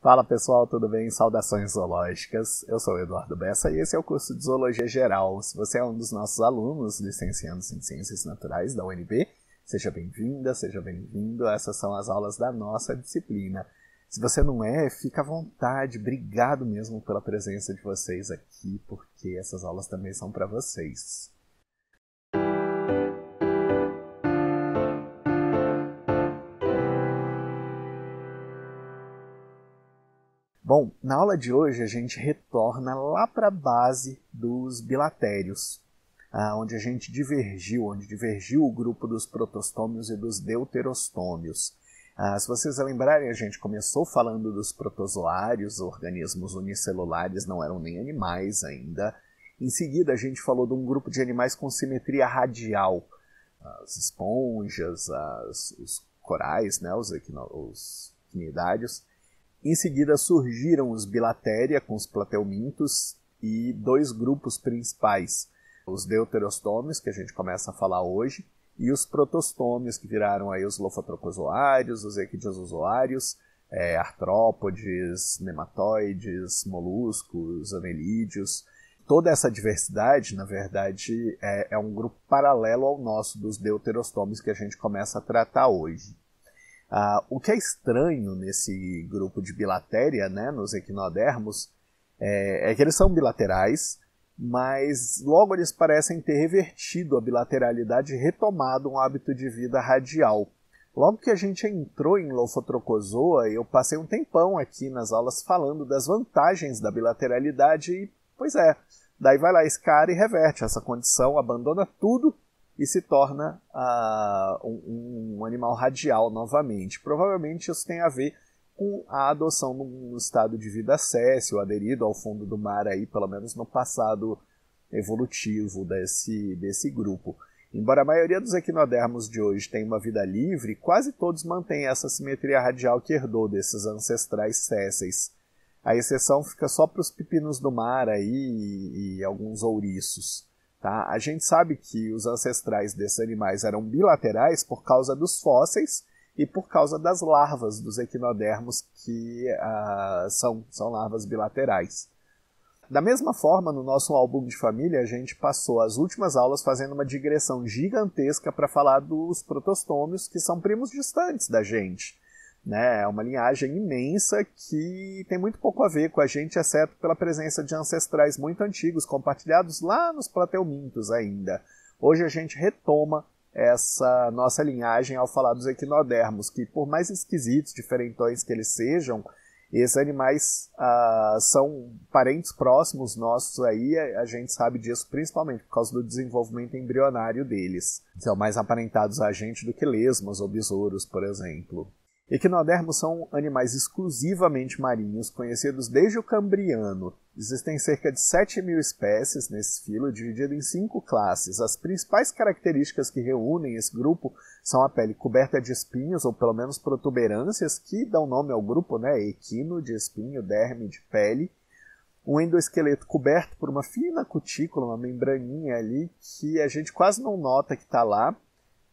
Fala pessoal, tudo bem? Saudações zoológicas. Eu sou o Eduardo Bessa e esse é o curso de Zoologia Geral. Se você é um dos nossos alunos licenciados em Ciências Naturais da UNB, seja bem-vinda, seja bem-vindo. Essas são as aulas da nossa disciplina. Se você não é, fica à vontade. Obrigado mesmo pela presença de vocês aqui, porque essas aulas também são para vocês. Bom, na aula de hoje a gente retorna lá para a base dos bilatérios, ah, onde a gente divergiu, onde divergiu o grupo dos protostômios e dos deuterostômios. Ah, se vocês lembrarem, a gente começou falando dos protozoários, organismos unicelulares, não eram nem animais ainda. Em seguida, a gente falou de um grupo de animais com simetria radial, as esponjas, as, os corais, né, os, os equinidários. Em seguida surgiram os Bilatéria com os Platelmintos e dois grupos principais, os Deuterostomes, que a gente começa a falar hoje, e os Protostomes, que viraram aí os lofotrocozoários, os equidiozoários, é, artrópodes, nematoides, moluscos, anelídeos. Toda essa diversidade, na verdade, é, é um grupo paralelo ao nosso dos deuterostomes, que a gente começa a tratar hoje. Ah, o que é estranho nesse grupo de bilatéria, né, nos equinodermos, é, é que eles são bilaterais, mas logo eles parecem ter revertido a bilateralidade e retomado um hábito de vida radial. Logo que a gente entrou em Lofotrocozoa, eu passei um tempão aqui nas aulas falando das vantagens da bilateralidade e, pois é, daí vai lá esse cara e reverte essa condição, abandona tudo e se torna uh, um, um, animal radial novamente. Provavelmente isso tem a ver com a adoção de um estado de vida céssio, aderido ao fundo do mar aí, pelo menos no passado evolutivo desse, desse grupo. Embora a maioria dos equinodermos de hoje tenha uma vida livre, quase todos mantêm essa simetria radial que herdou desses ancestrais césseis. A exceção fica só para os pepinos do mar aí e, e alguns ouriços. Tá? A gente sabe que os ancestrais desses animais eram bilaterais por causa dos fósseis e por causa das larvas dos equinodermos, que uh, são, são larvas bilaterais. Da mesma forma, no nosso álbum de família, a gente passou as últimas aulas fazendo uma digressão gigantesca para falar dos protostômios, que são primos distantes da gente. Né? É uma linhagem imensa que tem muito pouco a ver com a gente, exceto pela presença de ancestrais muito antigos, compartilhados lá nos plateumintos ainda. Hoje a gente retoma essa nossa linhagem ao falar dos equinodermos, que por mais esquisitos, diferentões que eles sejam, esses animais ah, são parentes próximos nossos aí, a gente sabe disso principalmente por causa do desenvolvimento embrionário deles. São mais aparentados a gente do que lesmas ou besouros, por exemplo. Equinodermos são animais exclusivamente marinhos, conhecidos desde o Cambriano. Existem cerca de 7 mil espécies nesse filo, dividido em cinco classes. As principais características que reúnem esse grupo são a pele coberta de espinhos, ou pelo menos protuberâncias, que dão nome ao grupo, né? Equino, de espinho, derme, de pele. Um endosqueleto coberto por uma fina cutícula, uma membraninha ali, que a gente quase não nota que está lá.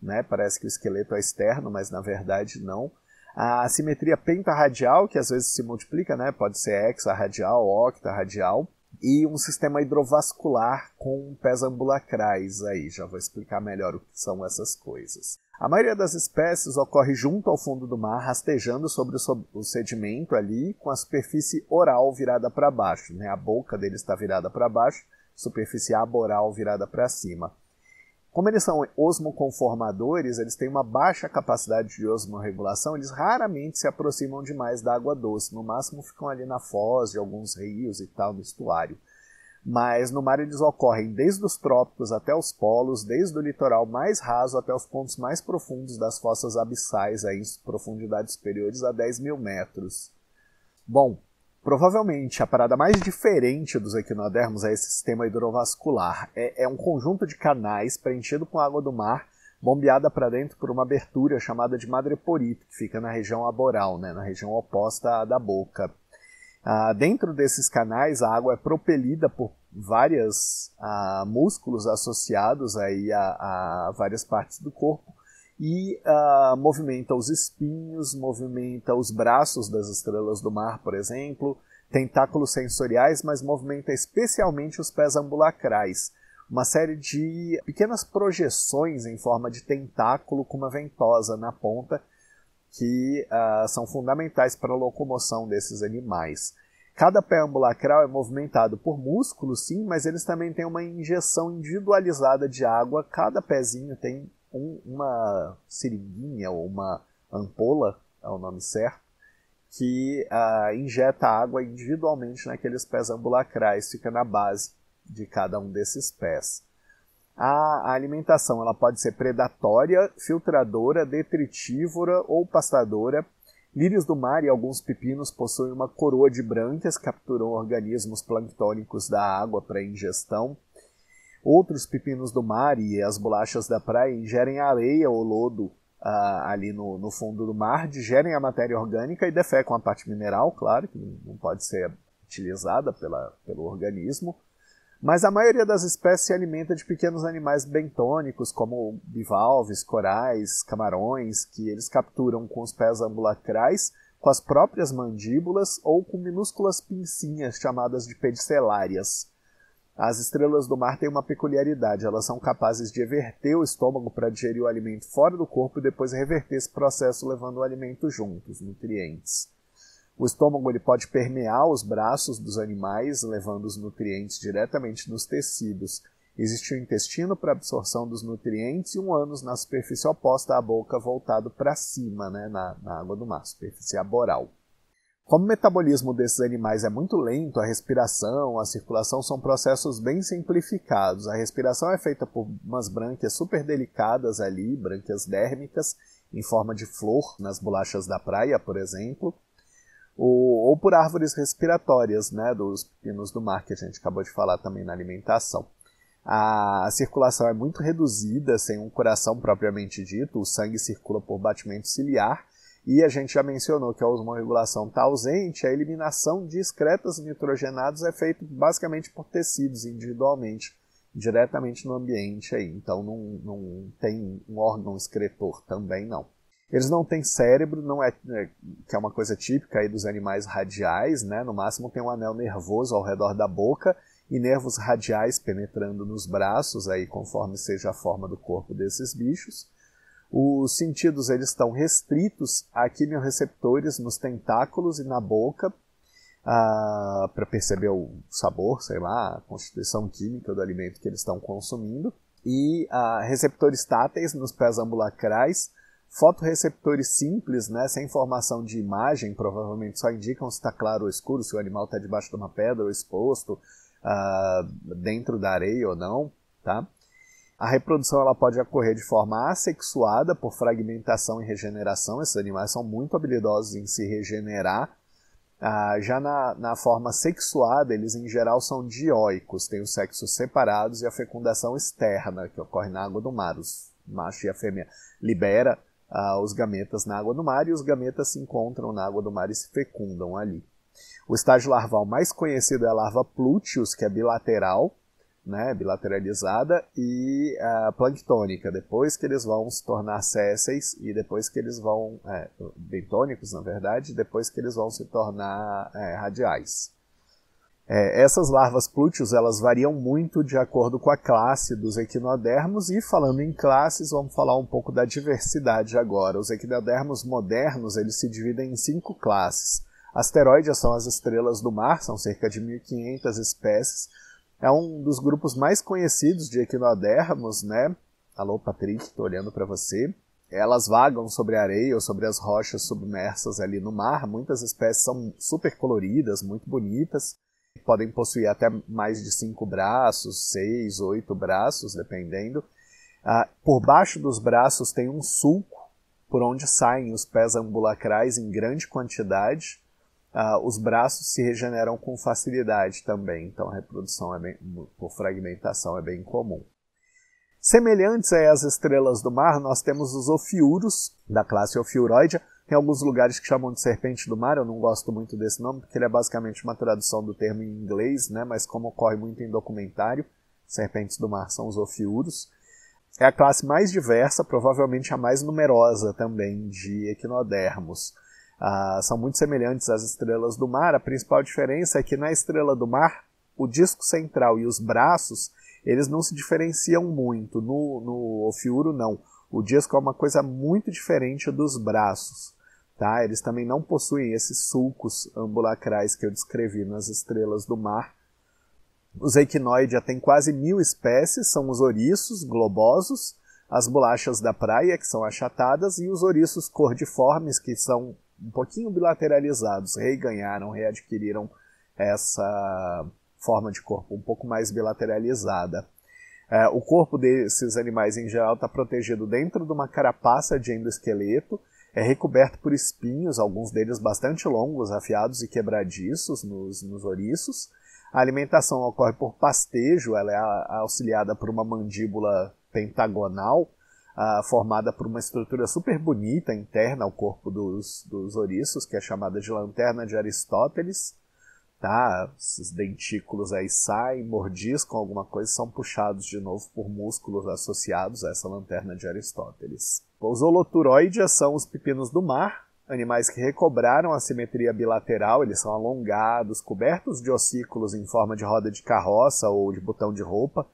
Né? Parece que o esqueleto é externo, mas na verdade não a simetria pentarradial, que às vezes se multiplica, né? Pode ser hexarradial, octarradial. E um sistema hidrovascular com pés ambulacrais aí, já vou explicar melhor o que são essas coisas. A maioria das espécies ocorre junto ao fundo do mar, rastejando sobre o sedimento ali, com a superfície oral virada para baixo, né? A boca dele está virada para baixo, superfície aboral virada para cima. Como eles são osmoconformadores, eles têm uma baixa capacidade de osmoregulação, eles raramente se aproximam demais da água doce, no máximo ficam ali na foz de alguns rios e tal, no estuário. Mas no mar eles ocorrem desde os trópicos até os polos, desde o litoral mais raso até os pontos mais profundos das fossas abissais, aí, em profundidades superiores a 10 mil metros. Bom, Provavelmente a parada mais diferente dos equinodermos é esse sistema hidrovascular. É, é um conjunto de canais preenchido com água do mar, bombeada para dentro por uma abertura chamada de madreporito, que fica na região aboral, né, na região oposta à da boca. Ah, dentro desses canais, a água é propelida por vários ah, músculos associados aí a, a várias partes do corpo, e uh, movimenta os espinhos, movimenta os braços das estrelas do mar, por exemplo, tentáculos sensoriais, mas movimenta especialmente os pés ambulacrais. Uma série de pequenas projeções em forma de tentáculo com uma ventosa na ponta que uh, são fundamentais para a locomoção desses animais. Cada pé ambulacral é movimentado por músculos, sim, mas eles também têm uma injeção individualizada de água. Cada pezinho tem um, uma seringuinha ou uma ampola, é o nome certo, que uh, injeta água individualmente naqueles pés ambulacrais, fica na base de cada um desses pés. A, a alimentação ela pode ser predatória, filtradora, detritívora ou pastadora. Lírios do mar e alguns pepinos possuem uma coroa de brânquias, capturam organismos planctônicos da água para ingestão. Outros pepinos do mar e as bolachas da praia ingerem a areia ou lodo ah, ali no, no, fundo do mar, digerem a matéria orgânica e defecam a parte mineral, claro, que não pode ser utilizada pela, pelo organismo. Mas a maioria das espécies se alimenta de pequenos animais bentônicos, como bivalves, corais, camarões, que eles capturam com os pés ambulacrais, com as próprias mandíbulas ou com minúsculas pincinhas chamadas de pedicelárias. As estrelas do mar têm uma peculiaridade, elas são capazes de everter o estômago para digerir o alimento fora do corpo e depois reverter esse processo levando o alimento junto, os nutrientes. O estômago ele pode permear os braços dos animais, levando os nutrientes diretamente nos tecidos. Existe o intestino para absorção dos nutrientes e um ânus na superfície oposta à boca voltado para cima, né, na, na água do mar, superfície aboral. Como o metabolismo desses animais é muito lento, a respiração, a circulação são processos bem simplificados. A respiração é feita por umas brânquias super delicadas ali, brânquias dérmicas, em forma de flor, nas bolachas da praia, por exemplo, ou, ou por árvores respiratórias, né, dos pinos do mar, que a gente acabou de falar também na alimentação. A circulação é muito reduzida, sem um coração propriamente dito, o sangue circula por batimento ciliar, e a gente já mencionou que a osmorregulação está ausente, a eliminação de excretas nitrogenadas é feita basicamente por tecidos individualmente, diretamente no ambiente aí. Então não, não tem um órgão excretor também não. Eles não têm cérebro, não é, é que é uma coisa típica aí dos animais radiais, né? No máximo tem um anel nervoso ao redor da boca e nervos radiais penetrando nos braços aí conforme seja a forma do corpo desses bichos os sentidos eles estão restritos a quimiorreceptores nos tentáculos e na boca ah, para perceber o sabor, sei lá, a constituição química do alimento que eles estão consumindo. E ah, receptores táteis nos pés ambulacrais, fotoreceptores simples, né, sem formação de imagem, provavelmente só indicam se está claro ou escuro, se o animal está debaixo de uma pedra ou exposto, ah, dentro da areia ou não. Tá? A reprodução ela pode ocorrer de forma assexuada por fragmentação e regeneração. Esses animais são muito habilidosos em se regenerar. Ah, já na, na forma sexuada, eles em geral são dioicos, têm os sexos separados e a fecundação externa, que ocorre na água do mar. Os macho e a fêmea libera ah, os gametas na água do mar e os gametas se encontram na água do mar e se fecundam ali. O estágio larval mais conhecido é a larva Plutius, que é bilateral, né, bilateralizada e a planctônica, depois que eles vão se tornar césseis e depois que eles vão, é, bentônicos na verdade, depois que eles vão se tornar é, radiais. É, essas larvas plúteos elas variam muito de acordo com a classe dos equinodermos e falando em classes vamos falar um pouco da diversidade agora. Os equinodermos modernos eles se dividem em cinco classes. Asteroides são as estrelas do mar, são cerca de 1.500 espécies é um dos grupos mais conhecidos de equinodermos, né? Alô, Patrick, tô olhando para você. Elas vagam sobre a areia ou sobre as rochas submersas ali no mar. Muitas espécies são super coloridas, muito bonitas. Podem possuir até mais de cinco braços, seis, oito braços, dependendo. Ah, por baixo dos braços tem um sulco por onde saem os pés ambulacrais em grande quantidade Uh, os braços se regeneram com facilidade também, então a reprodução é bem, por fragmentação é bem comum. Semelhantes às estrelas do mar, nós temos os ofiuros, da classe Ophiuroidea. Tem alguns lugares que chamam de serpente do mar, eu não gosto muito desse nome, porque ele é basicamente uma tradução do termo em inglês, né? mas como ocorre muito em documentário, serpentes do mar são os ofiuros. É a classe mais diversa, provavelmente a mais numerosa também de equinodermos. Ah, são muito semelhantes às estrelas do mar. A principal diferença é que na estrela do mar, o disco central e os braços, eles não se diferenciam muito. No, no Ofiuro, não. O disco é uma coisa muito diferente dos braços. Tá? Eles também não possuem esses sulcos ambulacrais que eu descrevi nas estrelas do mar. Os equinoides têm quase mil espécies, são os ouriços globosos, as bolachas da praia, que são achatadas, e os ouriços cordiformes, que são um pouquinho bilateralizados, reganharam, readquiriram essa forma de corpo um pouco mais bilateralizada. É, o corpo desses animais, em geral, está protegido dentro de uma carapaça de endosqueleto, é recoberto por espinhos, alguns deles bastante longos, afiados e quebradiços nos, nos ouriços. A alimentação ocorre por pastejo, ela é auxiliada por uma mandíbula pentagonal, ah, formada por uma estrutura super bonita interna ao corpo dos, dos ouriços, que é chamada de lanterna de Aristóteles. Tá? Esses dentículos aí saem, mordiscam alguma coisa são puxados de novo por músculos associados a essa lanterna de Aristóteles. Os holoturoides são os pepinos do mar, animais que recobraram a simetria bilateral, eles são alongados, cobertos de ossículos em forma de roda de carroça ou de botão de roupa,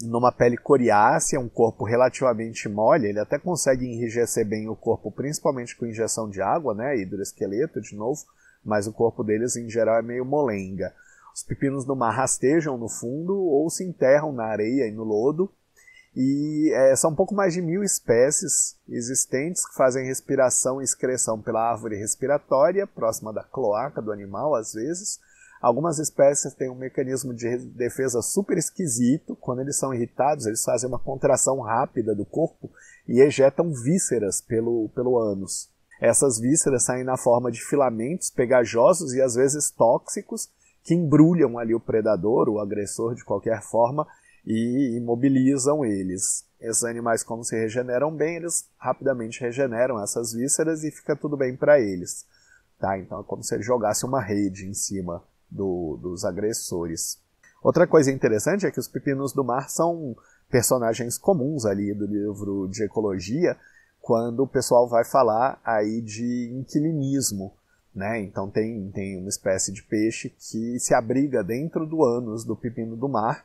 numa pele coriácea, um corpo relativamente mole, ele até consegue enrijecer bem o corpo, principalmente com injeção de água, né, hidroesqueleto de novo, mas o corpo deles em geral é meio molenga. Os pepinos do mar rastejam no fundo ou se enterram na areia e no lodo, e é, são um pouco mais de mil espécies existentes que fazem respiração e excreção pela árvore respiratória, próxima da cloaca do animal às vezes, Algumas espécies têm um mecanismo de defesa super esquisito. Quando eles são irritados, eles fazem uma contração rápida do corpo e ejetam vísceras pelo, pelo ânus. Essas vísceras saem na forma de filamentos pegajosos e às vezes tóxicos que embrulham ali o predador, o agressor de qualquer forma, e imobilizam eles. Esses animais, como se regeneram bem, eles rapidamente regeneram essas vísceras e fica tudo bem para eles. Tá? Então é como se ele jogasse uma rede em cima do, dos agressores. Outra coisa interessante é que os pepinos do mar são personagens comuns ali do livro de ecologia, quando o pessoal vai falar aí de inquilinismo. Né? Então tem, tem uma espécie de peixe que se abriga dentro do ânus do pepino do mar.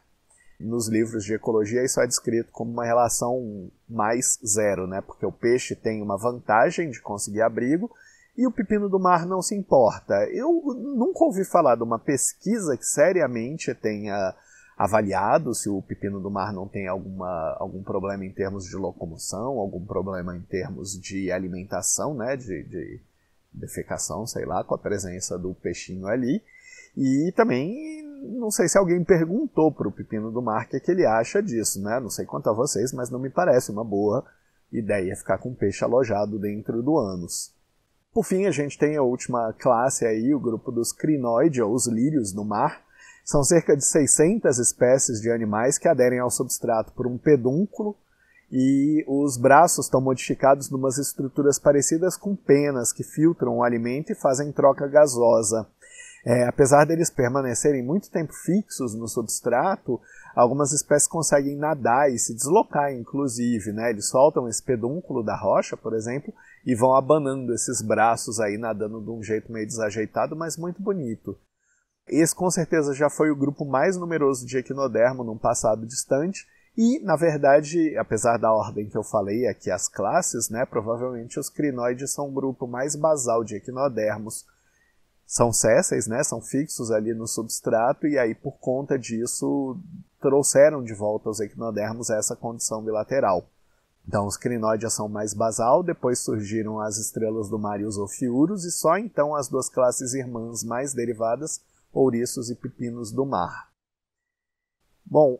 Nos livros de ecologia isso é descrito como uma relação mais zero, né? porque o peixe tem uma vantagem de conseguir abrigo, e o pepino do mar não se importa. Eu nunca ouvi falar de uma pesquisa que seriamente tenha avaliado se o pepino do mar não tem alguma, algum problema em termos de locomoção, algum problema em termos de alimentação, né, de, de defecação, sei lá, com a presença do peixinho ali. E também não sei se alguém perguntou para o pepino do mar o que, é que ele acha disso, né? Não sei quanto a vocês, mas não me parece uma boa ideia ficar com um peixe alojado dentro do ânus. Por fim, a gente tem a última classe aí, o grupo dos crinoide, ou os lírios do mar. São cerca de 600 espécies de animais que aderem ao substrato por um pedúnculo e os braços estão modificados em umas estruturas parecidas com penas que filtram o alimento e fazem troca gasosa. É, apesar deles permanecerem muito tempo fixos no substrato, algumas espécies conseguem nadar e se deslocar, inclusive. Né? Eles soltam esse pedúnculo da rocha, por exemplo, e vão abanando esses braços aí, nadando de um jeito meio desajeitado, mas muito bonito. Esse com certeza já foi o grupo mais numeroso de equinodermo num passado distante, e, na verdade, apesar da ordem que eu falei aqui, as classes, né, provavelmente os crinoides são o grupo mais basal de equinodermos. São césseis, né, são fixos ali no substrato, e aí, por conta disso, trouxeram de volta aos equinodermos essa condição bilateral. Então, os crinóides são mais basal, depois surgiram as estrelas do mar e os ofiuros, e só então as duas classes irmãs mais derivadas, ouriços e pepinos do mar. Bom,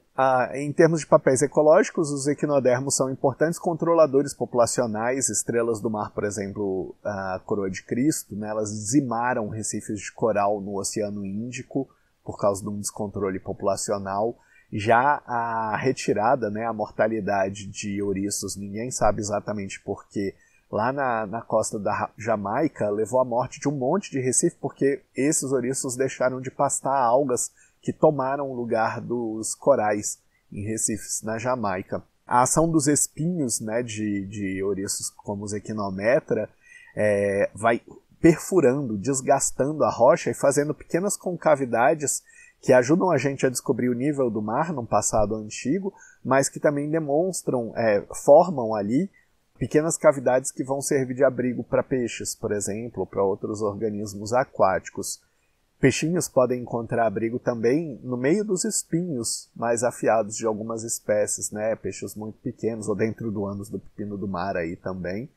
em termos de papéis ecológicos, os equinodermos são importantes controladores populacionais. Estrelas do mar, por exemplo, a Coroa de Cristo, né, elas dizimaram recifes de coral no Oceano Índico por causa de um descontrole populacional. Já a retirada, né, a mortalidade de ouriços, ninguém sabe exatamente porquê. Lá na, na costa da Jamaica, levou à morte de um monte de recife, porque esses ouriços deixaram de pastar algas que tomaram o lugar dos corais em recifes na Jamaica. A ação dos espinhos né, de, de ouriços como os equinometra é, vai perfurando, desgastando a rocha e fazendo pequenas concavidades que ajudam a gente a descobrir o nível do mar num passado antigo, mas que também demonstram, é, formam ali pequenas cavidades que vão servir de abrigo para peixes, por exemplo, para outros organismos aquáticos. Peixinhos podem encontrar abrigo também no meio dos espinhos mais afiados de algumas espécies, né? Peixes muito pequenos ou dentro do ânus do pepino do mar aí também.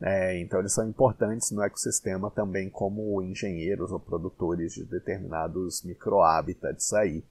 É, então eles são importantes no ecossistema também como engenheiros ou produtores de determinados microhábitats aí.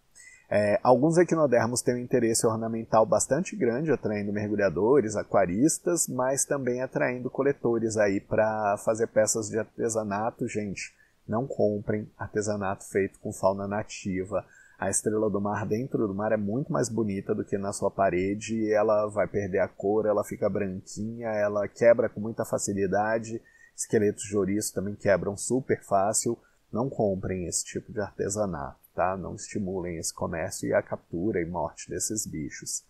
É, alguns equinodermos têm um interesse ornamental bastante grande, atraindo mergulhadores, aquaristas, mas também atraindo coletores aí para fazer peças de artesanato. Gente, não comprem artesanato feito com fauna nativa a estrela do mar dentro do mar é muito mais bonita do que na sua parede, ela vai perder a cor, ela fica branquinha, ela quebra com muita facilidade. Esqueletos de ouriço também quebram super fácil. Não comprem esse tipo de artesanato, tá? Não estimulem esse comércio e a captura e morte desses bichos.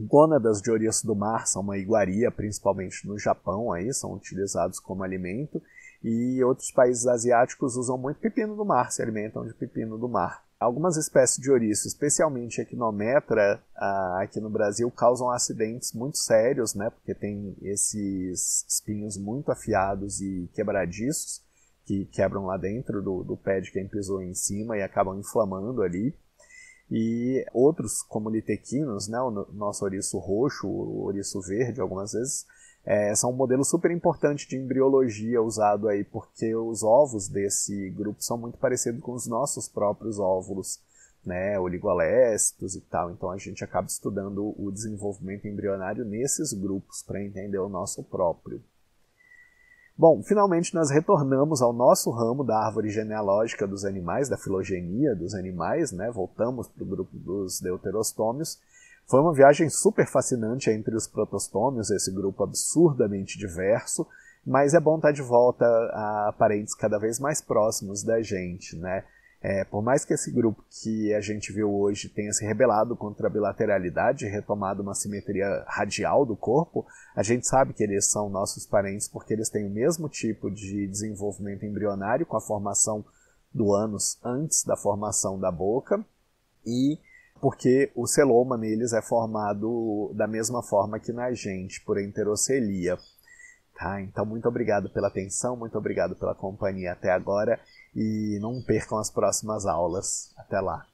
Gônadas de ouriço do mar são uma iguaria, principalmente no Japão, aí são utilizados como alimento, e outros países asiáticos usam muito pepino do mar, se alimentam de pepino do mar algumas espécies de ouriço, especialmente equinometra, ah, aqui no Brasil, causam acidentes muito sérios, né? Porque tem esses espinhos muito afiados e quebradiços que quebram lá dentro do, do pé de quem pisou em cima e acabam inflamando ali. E outros, como litequinos, né? O nosso ouriço roxo, o ouriço verde, algumas vezes, é, são um modelo super importante de embriologia usado aí, porque os ovos desse grupo são muito parecidos com os nossos próprios óvulos, né, oligoalestos e tal. Então a gente acaba estudando o desenvolvimento embrionário nesses grupos para entender o nosso próprio. Bom, finalmente nós retornamos ao nosso ramo da árvore genealógica dos animais, da filogenia dos animais, né? Voltamos para o grupo dos deuterostômios foi uma viagem super fascinante entre os protostômios, esse grupo absurdamente diverso, mas é bom estar de volta a parentes cada vez mais próximos da gente, né? É, por mais que esse grupo que a gente viu hoje tenha se rebelado contra a bilateralidade e retomado uma simetria radial do corpo, a gente sabe que eles são nossos parentes porque eles têm o mesmo tipo de desenvolvimento embrionário com a formação do ânus antes da formação da boca e porque o celoma neles é formado da mesma forma que na gente, por enterocelia. Tá? Então, muito obrigado pela atenção, muito obrigado pela companhia até agora e não percam as próximas aulas. Até lá!